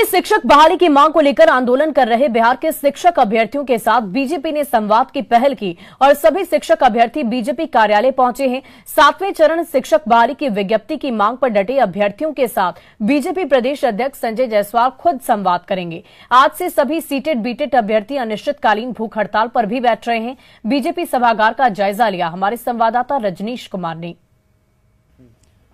की शिक्षक बहाली की मांग को लेकर आंदोलन कर रहे बिहार के शिक्षक अभ्यर्थियों के साथ बीजेपी ने संवाद की पहल की और सभी शिक्षक अभ्यर्थी बीजेपी कार्यालय पहुंचे हैं सातवें चरण शिक्षक बहाली की विज्ञप्ति की मांग पर डटे अभ्यर्थियों के साथ बीजेपी प्रदेश अध्यक्ष संजय जायसवाल खुद संवाद करेंगे आज से सभी सीटेड बीटेड अभ्यर्थी अनिश्चितकालीन भूख हड़ताल पर भी बैठ रहे हैं बीजेपी सभागार का जायजा लिया हमारे संवाददाता रजनीश कुमार ने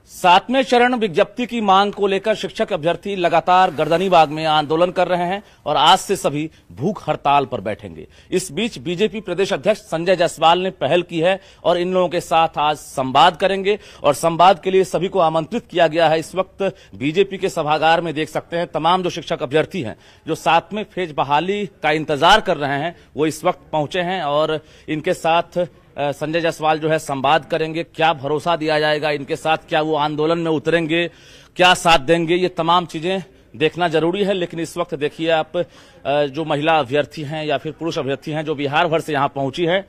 सातवें चरण विज्ञप्ति की मांग को लेकर शिक्षक अभ्यर्थी लगातार गर्दनीबाग में आंदोलन कर रहे हैं और आज से सभी भूख हड़ताल पर बैठेंगे इस बीच बीजेपी प्रदेश अध्यक्ष संजय जायसवाल ने पहल की है और इन लोगों के साथ आज संवाद करेंगे और संवाद के लिए सभी को आमंत्रित किया गया है इस वक्त बीजेपी के सभागार में देख सकते हैं तमाम जो शिक्षक अभ्यर्थी हैं जो सातवें फेज बहाली का इंतजार कर रहे हैं वो इस वक्त पहुंचे हैं और इनके साथ संजय जायसवाल जो है संवाद करेंगे क्या भरोसा दिया जाएगा इनके साथ क्या वो आंदोलन में उतरेंगे क्या साथ देंगे ये तमाम चीजें देखना जरूरी है लेकिन इस वक्त देखिए आप जो महिला अभ्यर्थी हैं या फिर पुरुष अभ्यर्थी हैं जो बिहार भर से यहां पहुंची है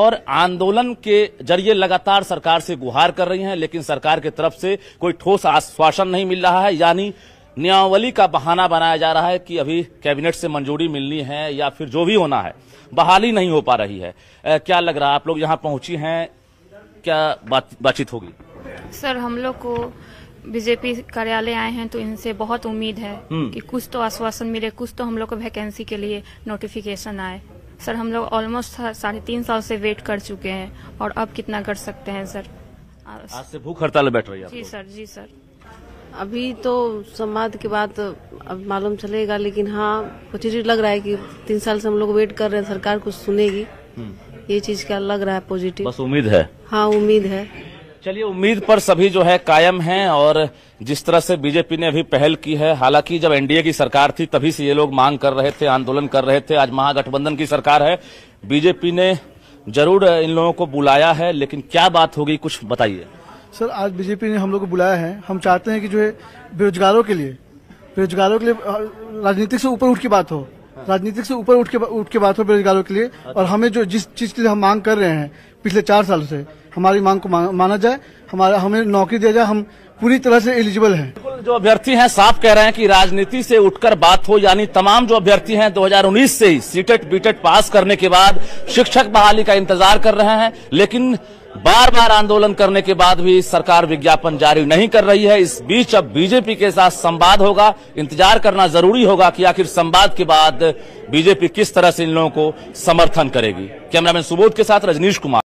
और आंदोलन के जरिए लगातार सरकार से गुहार कर रही हैं लेकिन सरकार की तरफ से कोई ठोस आश्वासन नहीं मिल रहा है यानी नियमावली का बहाना बनाया जा रहा है कि अभी कैबिनेट से मंजूरी मिलनी है या फिर जो भी होना है बहाली नहीं हो पा रही है ए, क्या लग रहा है आप लोग यहाँ पहुंची हैं क्या बात बातचीत होगी सर हम लोग को बीजेपी कार्यालय आए हैं तो इनसे बहुत उम्मीद है हम्म। कि कुछ तो आश्वासन मिले कुछ तो हम लोग को वैकेंसी के लिए नोटिफिकेशन आए सर हम लोग ऑलमोस्ट साढ़े तीन साल से वेट कर चुके हैं और अब कितना कर सकते हैं सर आज से भूख हड़ताल बैठ रही है जी सर जी सर अभी तो संवाद के बाद अब मालूम चलेगा लेकिन हाँ कुछ चीज लग रहा है कि तीन साल से हम लोग वेट कर रहे हैं सरकार कुछ सुनेगी हम्म। ये चीज क्या लग रहा है पॉजिटिव बस उम्मीद है हाँ उम्मीद है चलिए उम्मीद पर सभी जो है कायम हैं और जिस तरह से बीजेपी ने अभी पहल की है हालांकि जब एनडीए की सरकार थी तभी से ये लोग मांग कर रहे थे आंदोलन कर रहे थे आज महागठबंधन की सरकार है बीजेपी ने जरूर इन लोगों को बुलाया है लेकिन क्या बात होगी कुछ बताइए सर आज बीजेपी ने हम लोग को बुलाया है हम चाहते हैं कि जो है बेरोजगारों के लिए बेरोजगारों के लिए राजनीतिक से ऊपर उठ की बात हो राजनीतिक से ऊपर उठ के उठ के बात हो बेरोजगारों के लिए और हमें जो जिस चीज के लिए हम मांग कर रहे हैं पिछले चार साल से हमारी मांग को माना जाए हमारा हमें नौकरी दिया जाए हम पूरी तरह से एलिजिबल है जो अभ्यर्थी हैं साफ कह रहे हैं कि राजनीति से उठकर बात हो यानी तमाम जो अभ्यर्थी हैं 2019 से ही CTET BTET e e pass करने के बाद शिक्षक बहाली का इंतजार कर रहे हैं लेकिन बार बार आंदोलन करने के बाद भी सरकार विज्ञापन जारी नहीं कर रही है इस बीच अब बीजेपी के साथ संवाद होगा इंतजार करना जरूरी होगा कि आखिर संवाद के बाद बीजेपी किस तरह से इन लोगों को समर्थन करेगी कैमरामैन सुबोध के साथ रजनीश कुमार